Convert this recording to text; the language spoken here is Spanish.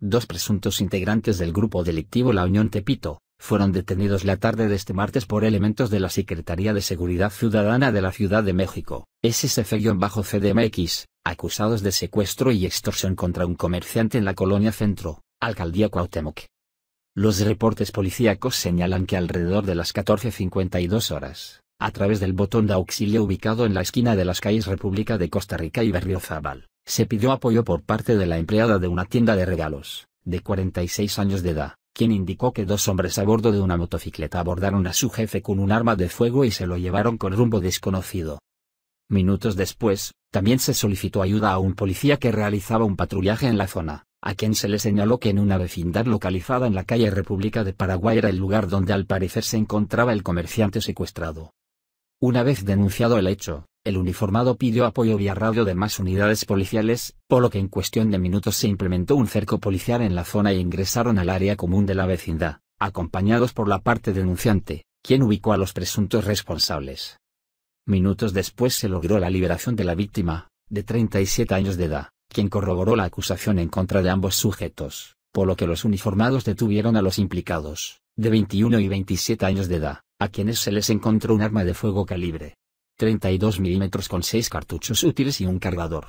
Dos presuntos integrantes del grupo delictivo La Unión Tepito, fueron detenidos la tarde de este martes por elementos de la Secretaría de Seguridad Ciudadana de la Ciudad de México, bajo cdmx acusados de secuestro y extorsión contra un comerciante en la colonia Centro, Alcaldía Cuauhtémoc. Los reportes policíacos señalan que alrededor de las 14.52 horas, a través del botón de auxilio ubicado en la esquina de las calles República de Costa Rica y Zabal, se pidió apoyo por parte de la empleada de una tienda de regalos, de 46 años de edad, quien indicó que dos hombres a bordo de una motocicleta abordaron a su jefe con un arma de fuego y se lo llevaron con rumbo desconocido. Minutos después, también se solicitó ayuda a un policía que realizaba un patrullaje en la zona, a quien se le señaló que en una vecindad localizada en la calle República de Paraguay era el lugar donde al parecer se encontraba el comerciante secuestrado. Una vez denunciado el hecho, el uniformado pidió apoyo vía radio de más unidades policiales, por lo que en cuestión de minutos se implementó un cerco policial en la zona e ingresaron al área común de la vecindad, acompañados por la parte denunciante, quien ubicó a los presuntos responsables. Minutos después se logró la liberación de la víctima, de 37 años de edad, quien corroboró la acusación en contra de ambos sujetos, por lo que los uniformados detuvieron a los implicados, de 21 y 27 años de edad, a quienes se les encontró un arma de fuego calibre 32 milímetros con 6 cartuchos útiles y un cargador.